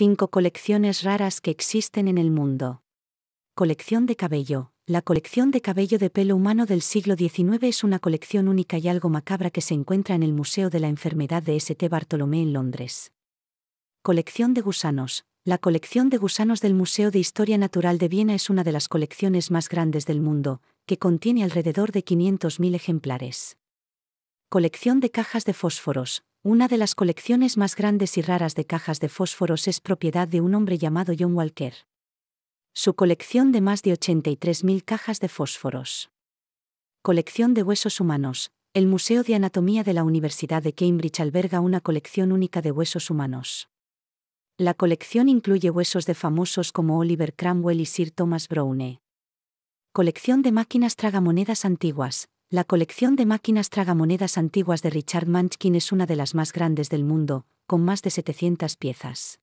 Cinco colecciones raras que existen en el mundo. Colección de cabello. La colección de cabello de pelo humano del siglo XIX es una colección única y algo macabra que se encuentra en el Museo de la Enfermedad de St. Bartolomé en Londres. Colección de gusanos. La colección de gusanos del Museo de Historia Natural de Viena es una de las colecciones más grandes del mundo, que contiene alrededor de 500.000 ejemplares. Colección de cajas de fósforos. Una de las colecciones más grandes y raras de cajas de fósforos es propiedad de un hombre llamado John Walker. Su colección de más de 83.000 cajas de fósforos. Colección de huesos humanos. El Museo de Anatomía de la Universidad de Cambridge alberga una colección única de huesos humanos. La colección incluye huesos de famosos como Oliver Cromwell y Sir Thomas Browne. Colección de máquinas tragamonedas antiguas. La colección de máquinas tragamonedas antiguas de Richard Munchkin es una de las más grandes del mundo, con más de 700 piezas.